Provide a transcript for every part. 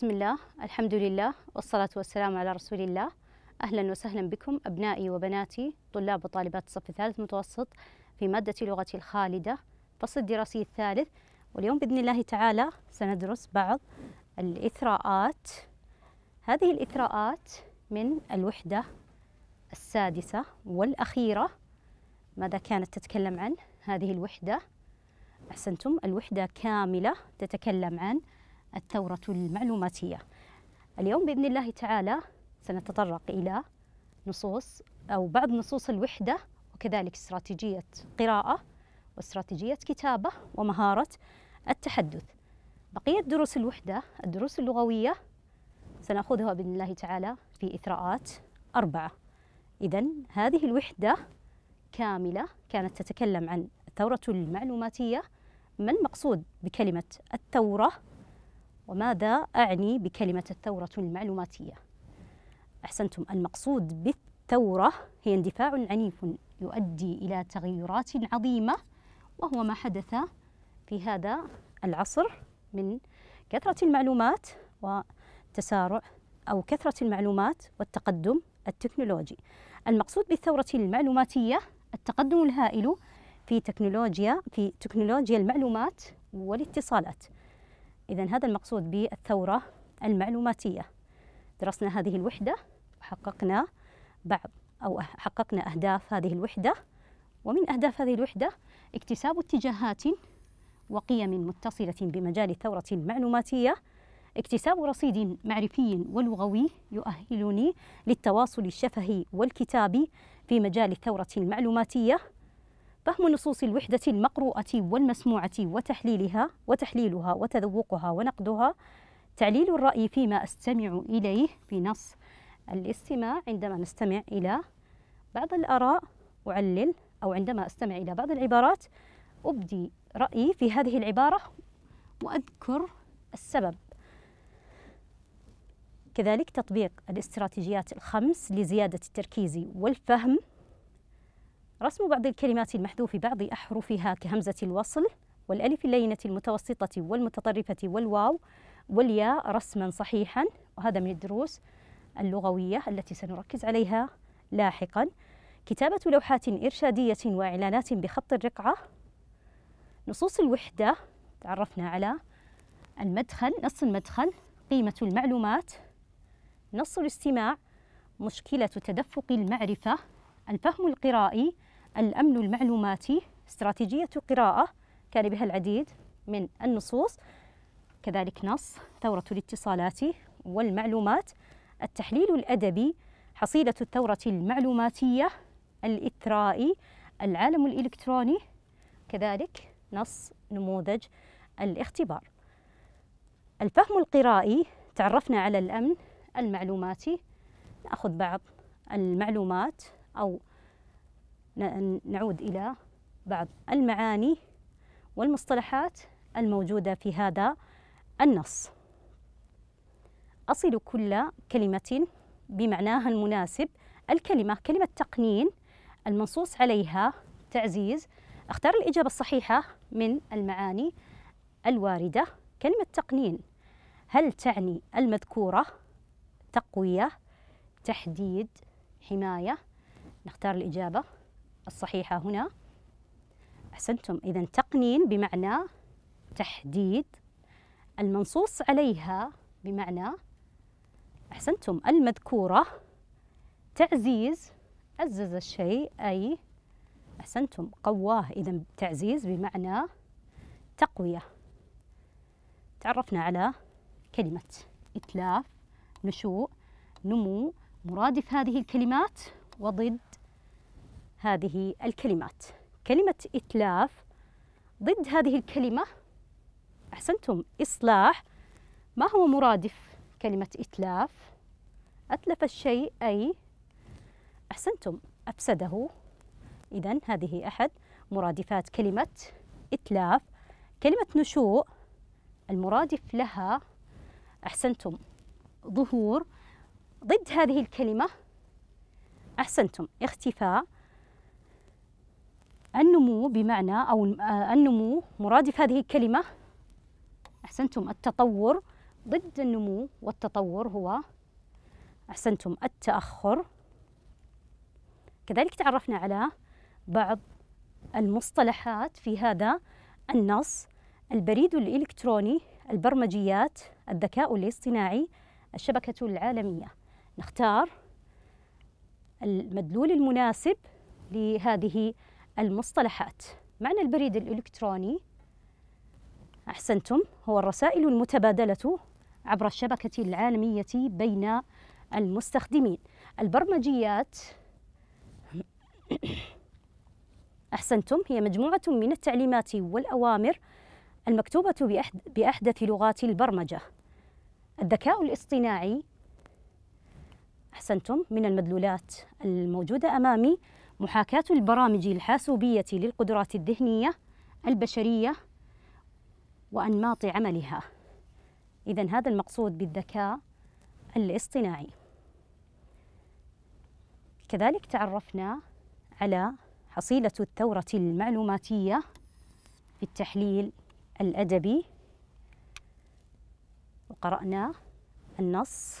بسم الله الحمد لله والصلاة والسلام على رسول الله أهلا وسهلا بكم أبنائي وبناتي طلاب وطالبات الصف الثالث متوسط في مادة لغة الخالدة فصل الدراسي الثالث واليوم بإذن الله تعالى سندرس بعض الإثراءات هذه الإثراءات من الوحدة السادسة والأخيرة ماذا كانت تتكلم عن هذه الوحدة أحسنتم الوحدة كاملة تتكلم عن الثورة المعلوماتية اليوم بإذن الله تعالى سنتطرق إلى نصوص أو بعض نصوص الوحدة وكذلك استراتيجية قراءة واستراتيجية كتابة ومهارة التحدث بقية دروس الوحدة الدروس اللغوية سنأخذها بإذن الله تعالى في إثراءات أربعة إذا هذه الوحدة كاملة كانت تتكلم عن الثورة المعلوماتية ما المقصود بكلمة الثورة وماذا أعني بكلمة الثورة المعلوماتية أحسنتم المقصود بالثورة هي اندفاع عنيف يؤدي إلى تغيرات عظيمة وهو ما حدث في هذا العصر من كثرة المعلومات وتسارع أو كثرة المعلومات والتقدم التكنولوجي المقصود بالثورة المعلوماتية التقدم الهائل في تكنولوجيا في تكنولوجيا المعلومات والاتصالات إذا هذا المقصود بالثورة المعلوماتية درسنا هذه الوحدة وحققنا بعض أو أه-، حققنا أهداف هذه الوحدة ومن أهداف هذه الوحدة اكتساب اتجاهات وقيم متصلة بمجال الثورة المعلوماتية اكتساب رصيد معرفي ولغوي يؤهلني للتواصل الشفهي والكتابي في مجال الثورة المعلوماتية فهم نصوص الوحدة المقروءة والمسموعة وتحليلها وتحليلها وتذوقها ونقدها تعليل الرأي فيما أستمع إليه بنص الاستماع عندما نستمع إلى بعض الآراء أعلل أو عندما أستمع إلى بعض العبارات أبدي رأيي في هذه العبارة وأذكر السبب كذلك تطبيق الاستراتيجيات الخمس لزيادة التركيز والفهم رسم بعض الكلمات المحذوف بعض أحرفها كهمزة الوصل والألف اللينة المتوسطة والمتطرفة والواو والياء رسما صحيحا وهذا من الدروس اللغوية التي سنركز عليها لاحقا كتابة لوحات إرشادية وإعلانات بخط الرقعة نصوص الوحدة تعرفنا على المدخل نص المدخل قيمة المعلومات نص الاستماع مشكلة تدفق المعرفة الفهم القرائي الأمن المعلوماتي استراتيجية قراءة كان بها العديد من النصوص كذلك نص ثورة الاتصالات والمعلومات التحليل الأدبي حصيلة الثورة المعلوماتية الإثرائي العالم الإلكتروني كذلك نص نموذج الاختبار الفهم القرائي تعرفنا على الأمن المعلوماتي نأخذ بعض المعلومات أو نعود إلى بعض المعاني والمصطلحات الموجودة في هذا النص أصل كل كلمة بمعناها المناسب الكلمة كلمة تقنين المنصوص عليها تعزيز اختار الإجابة الصحيحة من المعاني الواردة كلمة تقنين هل تعني المذكورة تقوية تحديد حماية نختار الإجابة الصحيحة هنا أحسنتم إذا تقنين بمعنى تحديد المنصوص عليها بمعنى أحسنتم المذكورة تعزيز عزز الشيء أي أحسنتم قواه إذا تعزيز بمعنى تقوية تعرفنا على كلمة إتلاف نشوء نمو مرادف هذه الكلمات وضد هذه الكلمات كلمة إتلاف ضد هذه الكلمة أحسنتم إصلاح ما هو مرادف كلمة إتلاف أتلف الشيء أي أحسنتم أفسده إذا هذه أحد مرادفات كلمة إتلاف كلمة نشوء المرادف لها أحسنتم ظهور ضد هذه الكلمة أحسنتم اختفاء النمو بمعنى أو آه، النمو مرادف هذه الكلمة أحسنتم التطور ضد النمو والتطور هو أحسنتم التأخر كذلك تعرفنا على بعض المصطلحات في هذا النص البريد الإلكتروني البرمجيات الذكاء الاصطناعي الشبكة العالمية نختار المدلول المناسب لهذه المصطلحات معنى البريد الإلكتروني أحسنتم هو الرسائل المتبادلة عبر الشبكة العالمية بين المستخدمين البرمجيات أحسنتم هي مجموعة من التعليمات والأوامر المكتوبة بأحدث لغات البرمجة الذكاء الاصطناعي أحسنتم من المدلولات الموجودة أمامي محاكاة البرامج الحاسوبية للقدرات الذهنية البشرية وأنماط عملها إذا هذا المقصود بالذكاء الاصطناعي كذلك تعرفنا على حصيلة الثورة المعلوماتية في التحليل الأدبي وقرأنا النص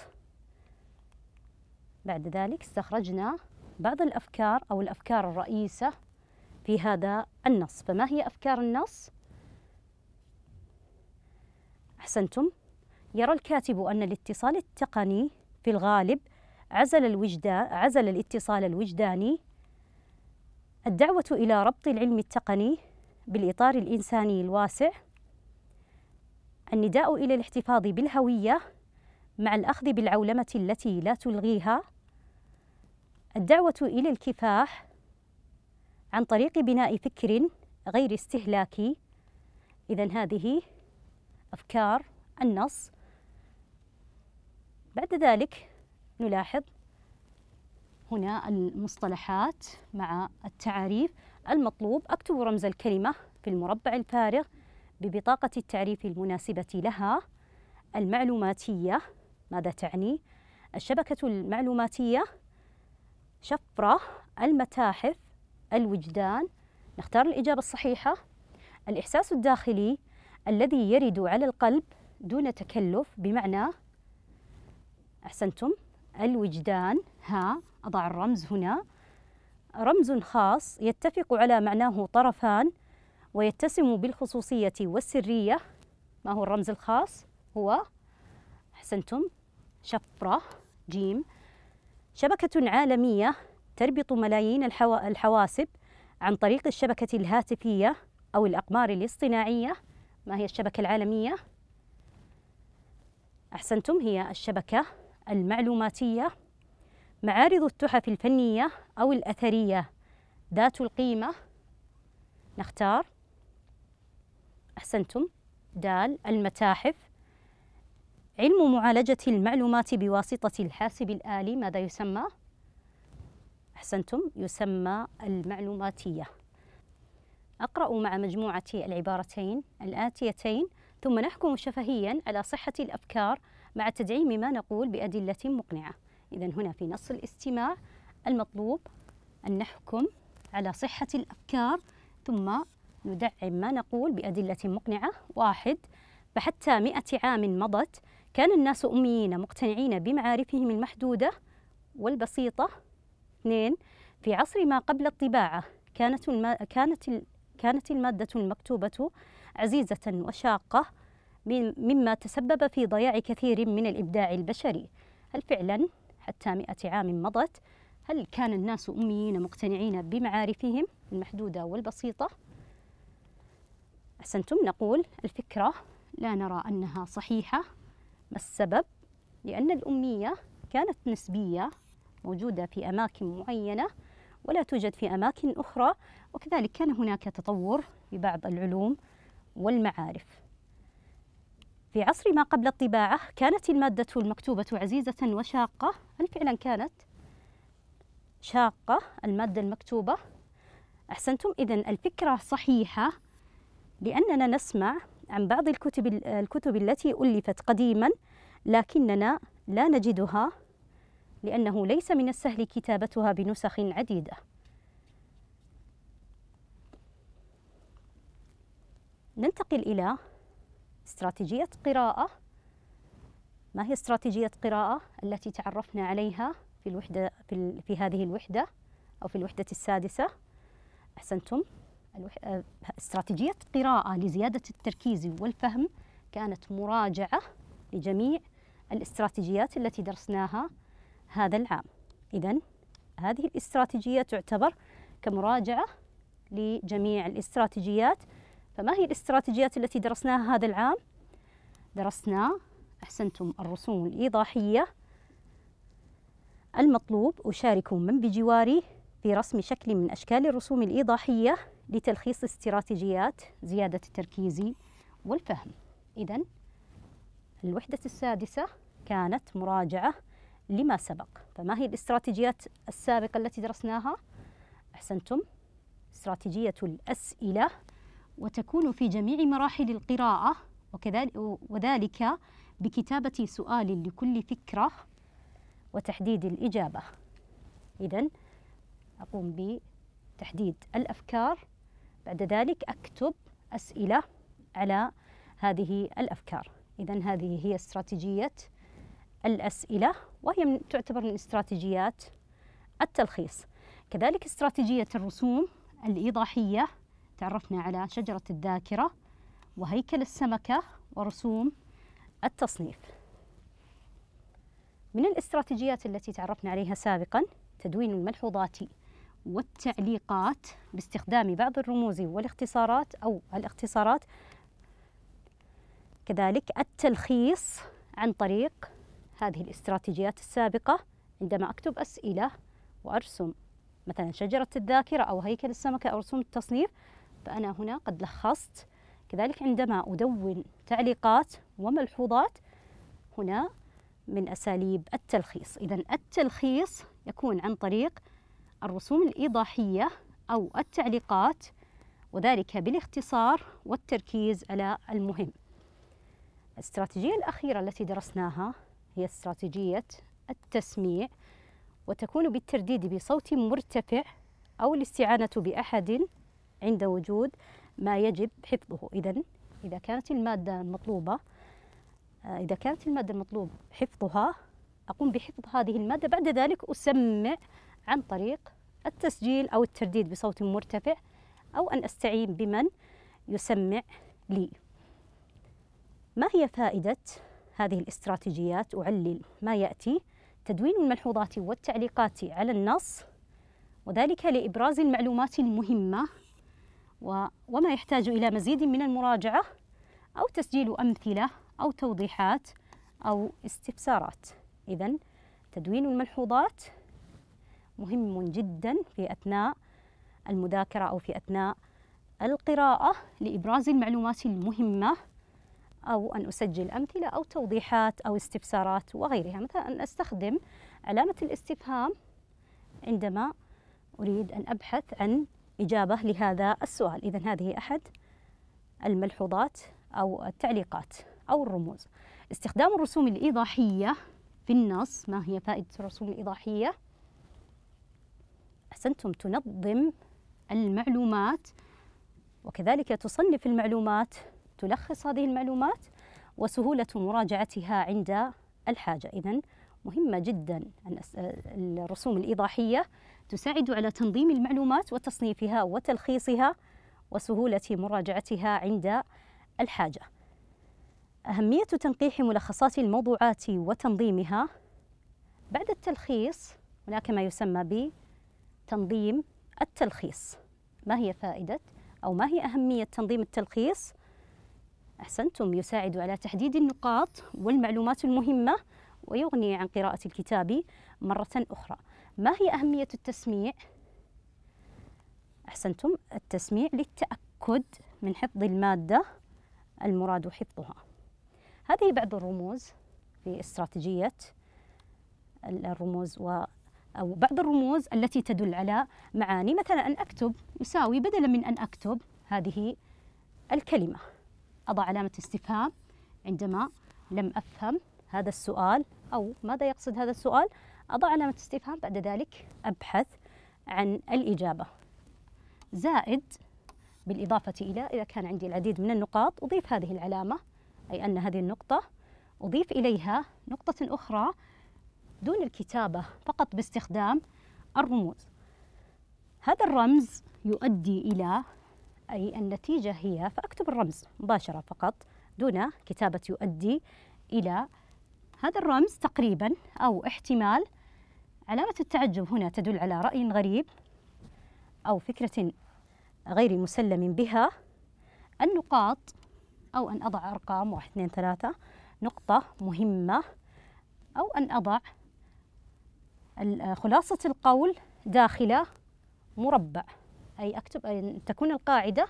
بعد ذلك استخرجنا بعض الأفكار أو الأفكار الرئيسة في هذا النص فما هي أفكار النص؟ أحسنتم يرى الكاتب أن الاتصال التقني في الغالب عزل الوجدان عزل الاتصال الوجداني الدعوة إلى ربط العلم التقني بالإطار الإنساني الواسع النداء إلى الاحتفاظ بالهوية مع الأخذ بالعولمة التي لا تلغيها الدعوة إلى الكفاح عن طريق بناء فكر غير استهلاكي إذا هذه أفكار النص بعد ذلك نلاحظ هنا المصطلحات مع التعاريف المطلوب أكتب رمز الكلمة في المربع الفارغ ببطاقة التعريف المناسبة لها المعلوماتية ماذا تعني؟ الشبكة المعلوماتية شفرة المتاحف الوجدان نختار الإجابة الصحيحة الإحساس الداخلي الذي يرد على القلب دون تكلف بمعنى أحسنتم الوجدان ها أضع الرمز هنا رمز خاص يتفق على معناه طرفان ويتسم بالخصوصية والسرية ما هو الرمز الخاص؟ هو أحسنتم شفرة جيم شبكة عالمية تربط ملايين الحواسب عن طريق الشبكة الهاتفية أو الأقمار الاصطناعية ما هي الشبكة العالمية؟ أحسنتم هي الشبكة المعلوماتية معارض التحف الفنية أو الأثرية ذات القيمة نختار أحسنتم دال المتاحف علم معالجة المعلومات بواسطة الحاسب الآلي ماذا يسمى؟ أحسنتم يسمى المعلوماتية أقرأ مع مجموعة العبارتين الآتيتين ثم نحكم شفهيا على صحة الأفكار مع تدعيم ما نقول بأدلة مقنعة إذا هنا في نص الاستماع المطلوب أن نحكم على صحة الأفكار ثم ندعم ما نقول بأدلة مقنعة واحد فحتى مئة عام مضت كان الناس أميين مقتنعين بمعارفهم المحدودة والبسيطة اثنين في عصر ما قبل الطباعة كانت الما كانت ال كانت المادة المكتوبة عزيزة وشاقة مما تسبب في ضياع كثير من الإبداع البشري هل فعلا حتى مئة عام مضت هل كان الناس أميين مقتنعين بمعارفهم المحدودة والبسيطة؟ أحسنتم نقول الفكرة لا نرى أنها صحيحة ما السبب؟ لأن الأمية كانت نسبية موجودة في أماكن معينة ولا توجد في أماكن أخرى وكذلك كان هناك تطور في بعض العلوم والمعارف في عصر ما قبل الطباعة كانت المادة المكتوبة عزيزة وشاقة هل فعلا كانت شاقة المادة المكتوبة أحسنتم إذا الفكرة صحيحة لأننا نسمع عن بعض الكتب الكتب التي ألفت قديما لكننا لا نجدها لأنه ليس من السهل كتابتها بنسخ عديدة ننتقل إلى استراتيجية قراءة ما هي استراتيجية قراءة التي تعرفنا عليها في الوحدة في, في هذه الوحدة أو في الوحدة السادسة أحسنتم آه، استراتيجية قراءة لزيادة التركيز والفهم كانت مراجعة لجميع الاستراتيجيات التي درسناها هذا العام إذا هذه الاستراتيجية تعتبر كمراجعة لجميع الاستراتيجيات فما هي الاستراتيجيات التي درسناها هذا العام؟ درسنا أحسنتم الرسوم الإيضاحية المطلوب أشارك من بجواري في رسم شكل من أشكال الرسوم الإيضاحية لتلخيص استراتيجيات زيادة التركيز والفهم إذا الوحدة السادسة كانت مراجعة لما سبق فما هي الاستراتيجيات السابقة التي درسناها؟ أحسنتم استراتيجية الأسئلة وتكون في جميع مراحل القراءة وكذلك وذلك بكتابة سؤال لكل فكرة وتحديد الإجابة إذا أقوم بتحديد الأفكار بعد ذلك أكتب أسئلة على هذه الأفكار إذا هذه هي استراتيجية الأسئلة وهي من تعتبر من استراتيجيات التلخيص كذلك استراتيجية الرسوم الإيضاحية تعرفنا على شجرة الذاكرة وهيكل السمكة ورسوم التصنيف من الاستراتيجيات التي تعرفنا عليها سابقا تدوين الملحوظاتي والتعليقات باستخدام بعض الرموز والاختصارات أو الاختصارات كذلك التلخيص عن طريق هذه الاستراتيجيات السابقة عندما أكتب أسئلة وأرسم مثلا شجرة الذاكرة أو هيكل السمكة أو رسوم التصنيف فأنا هنا قد لخصت كذلك عندما أدون تعليقات وملحوظات هنا من أساليب التلخيص إذا التلخيص يكون عن طريق الرسوم الإيضاحية أو التعليقات وذلك بالاختصار والتركيز على المهم الاستراتيجية الأخيرة التي درسناها هي استراتيجية التسميع وتكون بالترديد بصوت مرتفع أو الاستعانة بأحد عند وجود ما يجب حفظه إذا إذا كانت المادة المطلوبة آه، إذا كانت المادة المطلوب حفظها أقوم بحفظ هذه المادة بعد ذلك أسمع عن طريق التسجيل أو الترديد بصوت مرتفع أو أن أستعين بمن يسمع لي ما هي فائدة هذه الاستراتيجيات أعلل ما يأتي تدوين الملحوظات والتعليقات على النص وذلك لإبراز المعلومات المهمة وما يحتاج إلى مزيد من المراجعة أو تسجيل أمثلة أو توضيحات أو استفسارات إذا تدوين الملحوظات مهم جدا في أثناء المذاكرة أو في أثناء القراءة لإبراز المعلومات المهمة أو أن أسجل أمثلة أو توضيحات أو استفسارات وغيرها مثلا أن أستخدم علامة الاستفهام عندما أريد أن أبحث عن إجابة لهذا السؤال إذا هذه أحد الملحوظات أو التعليقات أو الرموز استخدام الرسوم الإيضاحية في النص ما هي فائدة الرسوم الإيضاحية؟ أحسنتم تنظم المعلومات وكذلك تصنف المعلومات تلخص هذه المعلومات وسهولة مراجعتها عند الحاجة إذا مهمة جدا الرسوم الإيضاحية تساعد على تنظيم المعلومات وتصنيفها وتلخيصها وسهولة مراجعتها عند الحاجة أهمية تنقيح ملخصات الموضوعات وتنظيمها بعد التلخيص هناك ما يسمى تنظيم التلخيص ما هي فائدة أو ما هي أهمية تنظيم التلخيص؟ أحسنتم يساعد على تحديد النقاط والمعلومات المهمة ويغني عن قراءة الكتاب مرة أخرى ما هي أهمية التسميع؟ أحسنتم التسميع للتأكد من حفظ المادة المراد حفظها هذه بعض الرموز في استراتيجية الرموز أو بعض الرموز التي تدل على معاني مثلا أن أكتب يساوي بدلا من أن أكتب هذه الكلمة أضع علامة استفهام عندما لم أفهم هذا السؤال أو ماذا يقصد هذا السؤال أضع علامة استفهام بعد ذلك أبحث عن الإجابة زائد بالإضافة إلى إذا كان عندي العديد من النقاط أضيف هذه العلامة أي أن هذه النقطة أضيف إليها نقطة أخرى دون الكتابة فقط باستخدام الرموز هذا الرمز يؤدي إلى أي النتيجة هي فأكتب الرمز مباشرة فقط دون كتابة يؤدي إلى هذا الرمز تقريبا أو احتمال علامة التعجب هنا تدل على رأي غريب أو فكرة غير مسلم بها النقاط أو أن أضع أرقام واحد اثنين ثلاثة نقطة مهمة أو أن أضع خلاصة القول داخله مربع أي أكتب أن تكون القاعدة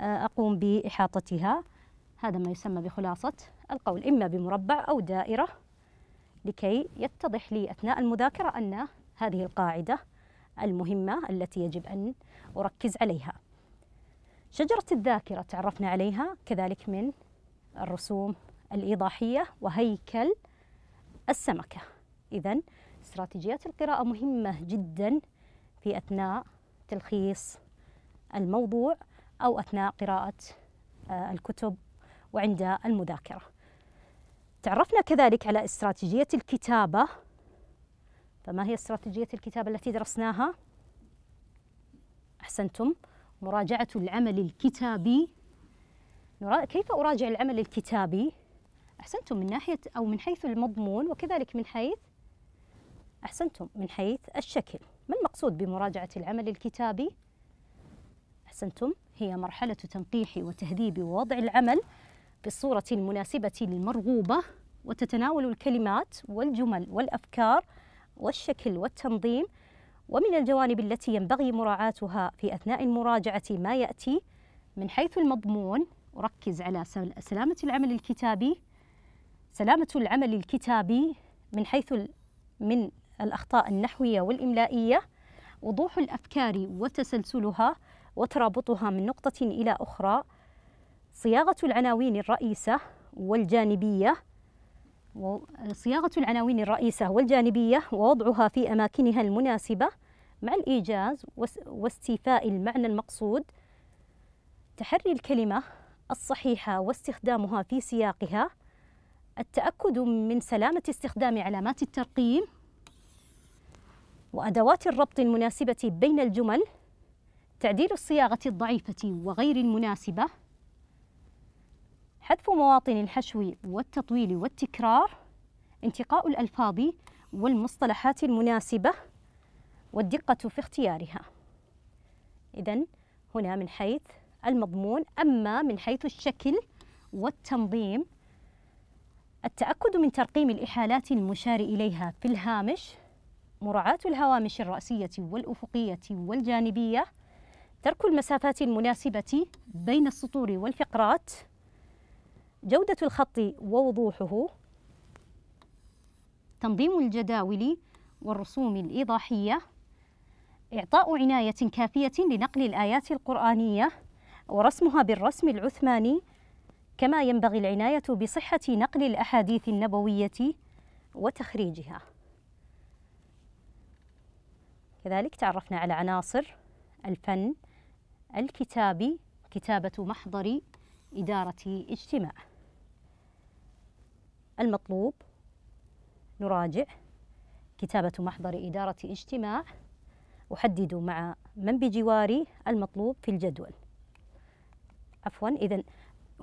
آه، أقوم بإحاطتها هذا ما يسمى بخلاصة القول إما بمربع أو دائرة لكي يتضح لي أثناء المذاكرة أن هذه القاعدة المهمة التي يجب أن أركز عليها شجرة الذاكرة تعرفنا عليها كذلك من الرسوم الإيضاحية وهيكل السمكة إذا استراتيجيات القراءة مهمة جدا في أثناء تلخيص الموضوع أو أثناء قراءة آه، الكتب وعند المذاكرة تعرفنا كذلك على استراتيجية الكتابة فما هي استراتيجية الكتابة التي درسناها؟ أحسنتم مراجعة العمل الكتابي كيف أراجع العمل الكتابي؟ أحسنتم من ناحية أو من حيث المضمون وكذلك من حيث أحسنتم من حيث الشكل ما المقصود بمراجعة العمل الكتابي؟ أحسنتم هي مرحلة تنقيح وتهذيب ووضع العمل بالصورة المناسبة للمرغوبة وتتناول الكلمات والجمل والأفكار والشكل والتنظيم ومن الجوانب التي ينبغي مراعاتها في أثناء المراجعة ما يأتي من حيث المضمون أركز على سلامة العمل الكتابي سلامة العمل الكتابي من حيث من الأخطاء النحوية والإملائية وضوح الأفكار وتسلسلها وترابطها من نقطة إلى أخرى صياغة العناوين الرئيسة والجانبية صياغة العناوين الرئيسة والجانبية ووضعها في أماكنها المناسبة مع الإيجاز واستيفاء المعنى المقصود تحري الكلمة الصحيحة واستخدامها في سياقها التأكد من سلامة استخدام علامات الترقيم وأدوات الربط المناسبة بين الجمل تعديل الصياغة الضعيفة وغير المناسبة حذف مواطن الحشو والتطويل والتكرار انتقاء الألفاظ والمصطلحات المناسبة والدقة في اختيارها إذا هنا من حيث المضمون أما من حيث الشكل والتنظيم التأكد من ترقيم الإحالات المشار إليها في الهامش مراعاة الهوامش الرأسية والأفقية والجانبية ترك المسافات المناسبة بين السطور والفقرات جودة الخط ووضوحه تنظيم الجداول والرسوم الإيضاحية إعطاء عناية كافية لنقل الآيات القرآنية ورسمها بالرسم العثماني كما ينبغي العناية بصحة نقل الأحاديث النبوية وتخريجها كذلك تعرفنا على عناصر الفن الكتابي كتابة محضر إدارة اجتماع المطلوب نراجع كتابة محضر إدارة اجتماع أحدد مع من بجواري المطلوب في الجدول عفوا إذا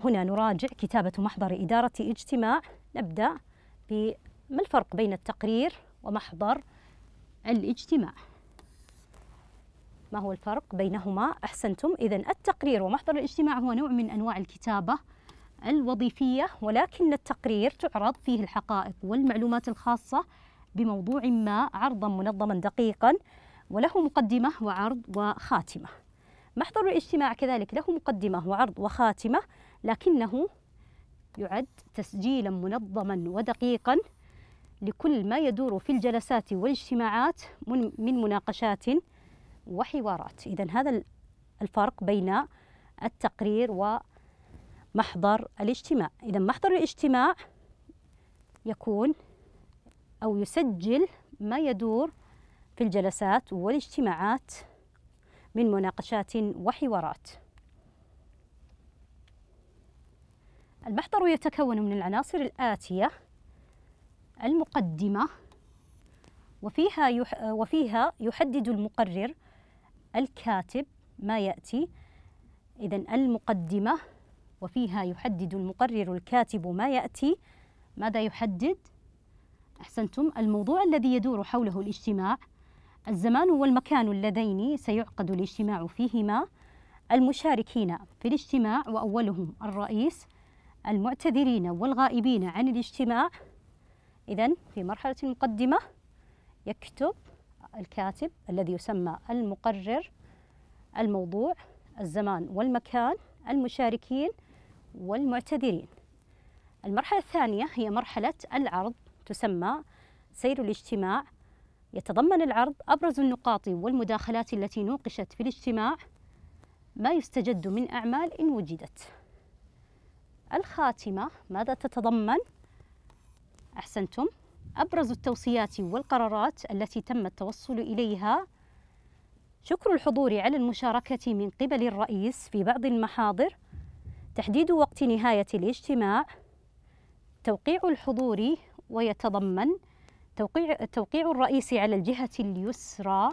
هنا نراجع كتابة محضر إدارة اجتماع نبدأ بما الفرق بين التقرير ومحضر الاجتماع ما هو الفرق بينهما أحسنتم إذا التقرير ومحضر الاجتماع هو نوع من أنواع الكتابة الوظيفية ولكن التقرير تعرض فيه الحقائق والمعلومات الخاصة بموضوع ما عرضا منظما دقيقا وله مقدمة وعرض وخاتمة محضر الاجتماع كذلك له مقدمة وعرض وخاتمة لكنه يعد تسجيلا منظما ودقيقا لكل ما يدور في الجلسات والاجتماعات من مناقشات وحوارات إذا هذا الفرق بين التقرير ومحضر الاجتماع إذا محضر الاجتماع يكون أو يسجل ما يدور في الجلسات والاجتماعات من مناقشات وحوارات المحضر يتكون من العناصر الآتية المقدمة وفيها وفيها يحدد المقرر الكاتب ما يأتي إذا المقدمة وفيها يحدد المقرر الكاتب ما يأتي ماذا يحدد؟ أحسنتم الموضوع الذي يدور حوله الاجتماع الزمان والمكان اللذين سيعقد الاجتماع فيهما المشاركين في الاجتماع وأولهم الرئيس المعتذرين والغائبين عن الاجتماع إذا في مرحلة المقدمة يكتب الكاتب الذي يسمى المقرر الموضوع الزمان والمكان المشاركين والمعتذرين المرحلة الثانية هي مرحلة العرض تسمى سير الاجتماع يتضمن العرض أبرز النقاط والمداخلات التي نوقشت في الاجتماع ما يستجد من أعمال إن وجدت الخاتمة ماذا تتضمن؟ أحسنتم أبرز التوصيات والقرارات التي تم التوصل إليها شكر الحضور على المشاركة من قبل الرئيس في بعض المحاضر تحديد وقت نهاية الاجتماع توقيع الحضور ويتضمن توقيع, توقيع الرئيس على الجهة اليسرى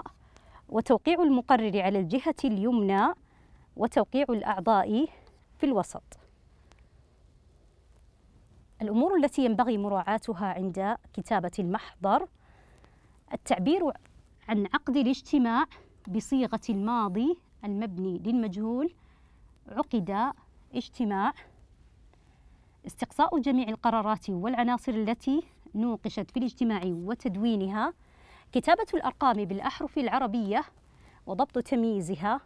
وتوقيع المقرر على الجهة اليمنى وتوقيع الأعضاء في الوسط الأمور التي ينبغي مراعاتها عند كتابة المحضر التعبير عن عقد الاجتماع بصيغة الماضي المبني للمجهول عقد اجتماع استقصاء جميع القرارات والعناصر التي نوقشت في الاجتماع وتدوينها كتابة الأرقام بالأحرف العربية وضبط تمييزها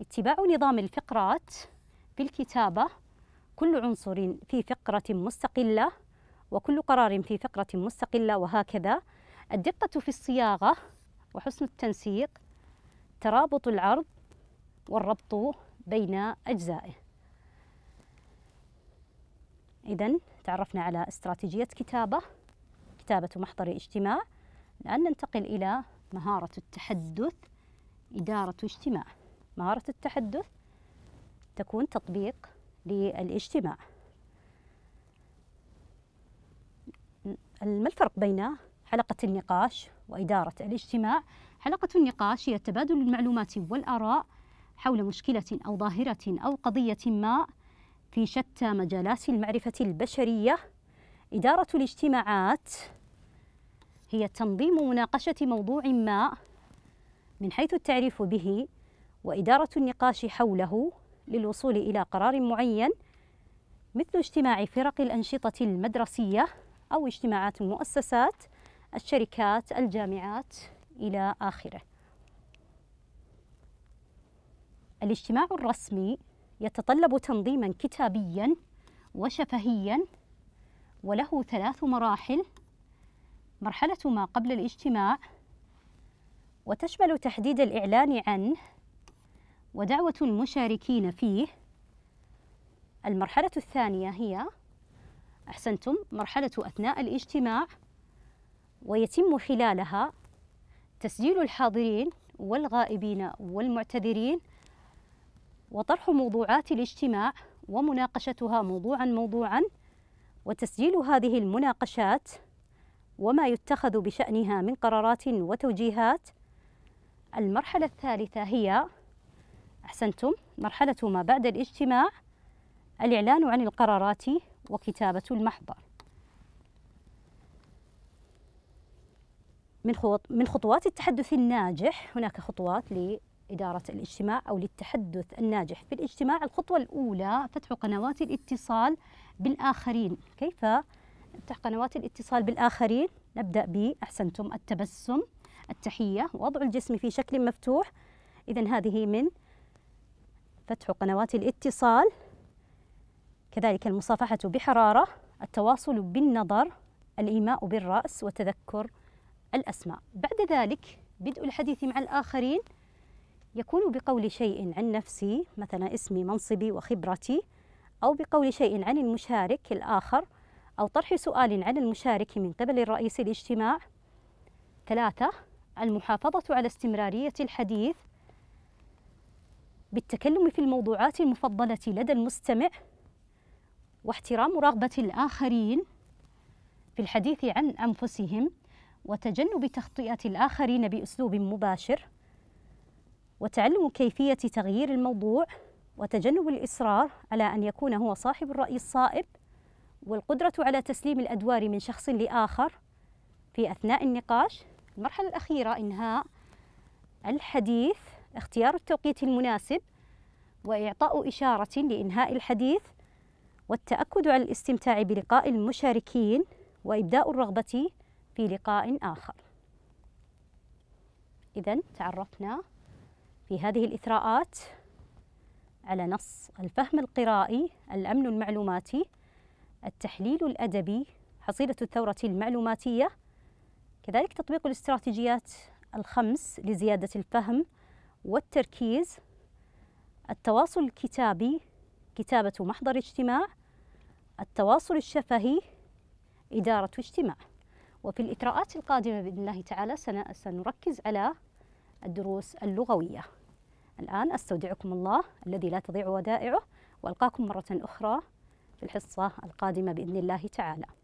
اتباع نظام الفقرات في الكتابة كل عنصر في فقرة مستقلة وكل قرار في فقرة مستقلة وهكذا الدقة في الصياغة وحسن التنسيق ترابط العرض والربط بين أجزائه إذا تعرفنا على استراتيجية كتابة كتابة محضر اجتماع الآن ننتقل إلى مهارة التحدث إدارة اجتماع مهارة التحدث تكون تطبيق للاجتماع ما الفرق بين حلقة النقاش وإدارة الاجتماع؟ حلقة النقاش هي تبادل المعلومات والآراء حول مشكلة أو ظاهرة أو قضية ما في شتى مجالات المعرفة البشرية إدارة الاجتماعات هي تنظيم مناقشة موضوع ما من حيث التعريف به وإدارة النقاش حوله للوصول إلى قرار معين مثل اجتماع فرق الأنشطة المدرسية أو اجتماعات المؤسسات الشركات الجامعات إلى آخره الاجتماع الرسمي يتطلب تنظيما كتابيا وشفهيا وله ثلاث مراحل مرحلة ما قبل الاجتماع وتشمل تحديد الإعلان عنه ودعوة المشاركين فيه المرحلة الثانية هي أحسنتم مرحلة أثناء الاجتماع ويتم خلالها تسجيل الحاضرين والغائبين والمعتذرين وطرح موضوعات الاجتماع ومناقشتها موضوعا موضوعا وتسجيل هذه المناقشات وما يتخذ بشأنها من قرارات وتوجيهات المرحلة الثالثة هي أحسنتم مرحلة ما بعد الاجتماع الإعلان عن القرارات وكتابة المحضر من من خطوات التحدث الناجح هناك خطوات لإدارة الاجتماع أو للتحدث الناجح في الاجتماع الخطوة الأولى فتح قنوات الاتصال بالآخرين كيف نفتح قنوات الاتصال بالآخرين نبدأ بأحسنتم التبسم التحية وضع الجسم في شكل مفتوح إذا هذه من فتح قنوات الاتصال كذلك المصافحة بحرارة التواصل بالنظر الإيماء بالرأس وتذكر الأسماء بعد ذلك بدء الحديث مع الآخرين يكون بقول شيء عن نفسي مثلا اسمي منصبي وخبرتي أو بقول شيء عن المشارك الآخر أو طرح سؤال عن المشارك من قبل الرئيس الاجتماع ثلاثة المحافظة على استمرارية الحديث بالتكلم في الموضوعات المفضلة لدى المستمع واحترام رغبة الآخرين في الحديث عن أنفسهم وتجنب تخطئة الآخرين بأسلوب مباشر وتعلم كيفية تغيير الموضوع وتجنب الإصرار على أن يكون هو صاحب الرأي الصائب والقدرة على تسليم الأدوار من شخص لآخر في أثناء النقاش المرحلة الأخيرة إنهاء الحديث اختيار التوقيت المناسب وإعطاء إشارة لإنهاء الحديث والتأكد على الاستمتاع بلقاء المشاركين وإبداء الرغبة في لقاء آخر إذا تعرفنا في هذه الإثراءات على نص الفهم القرائي الأمن المعلوماتي التحليل الأدبي حصيلة الثورة المعلوماتية كذلك تطبيق الاستراتيجيات الخمس لزيادة الفهم والتركيز التواصل الكتابي كتابة محضر اجتماع التواصل الشفهي إدارة اجتماع وفي الإطراءات القادمة بإذن الله تعالى سنركز على الدروس اللغوية الآن أستودعكم الله الذي لا تضيع ودائعه وألقاكم مرة أخرى في الحصة القادمة بإذن الله تعالى